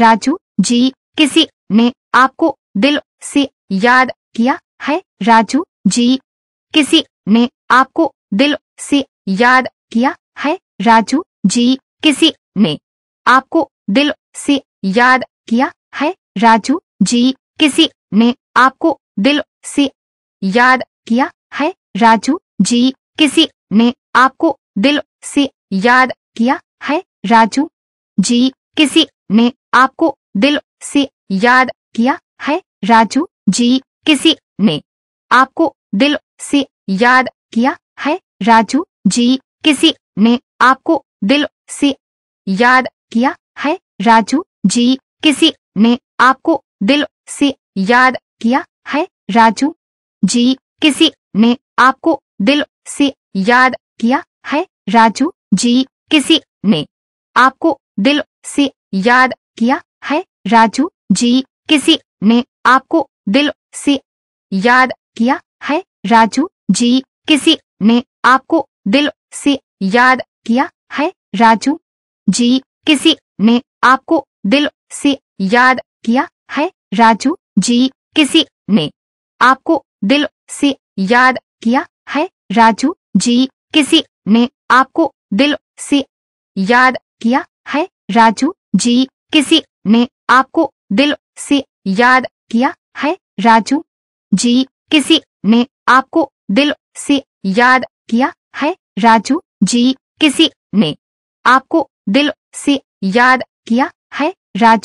राजू जी किसी ने आपको दिल से याद किया है राजू जी किसी ने आपको दिल से याद किया है राजू जी किसी ने आपको दिल से याद किया है राजू जी किसी ने आपको दिल से याद किया है राजू जी किसी ने आपको दिल से याद किया है राजू जी किसी ने आपको दिल से याद किया है राजू जी किसी ने आपको दिल से याद किया है राजू जी किसी ने आपको दिल से याद किया है राजू जी किसी ने आपको दिल से याद किया है राजू जी किसी ने आपको दिल से याद किया है राजू जी किसी ने आपको दिल से याद किया है राजू जी किसी ने आपको दिल से याद किया है राजू जी किसी ने आपको दिल से याद किया है राजू जी किसी ने आपको दिल से याद किया है राजू जी किसी ने आपको दिल से याद किया है राजू जी किसी ने आपको दिल से याद किया है राजू जी किसी ने आपको दिल से याद किया है राजू जी किसी ने आपको दिल से याद किया है राजू जी किसी ने आपको दिल से याद किया है राजू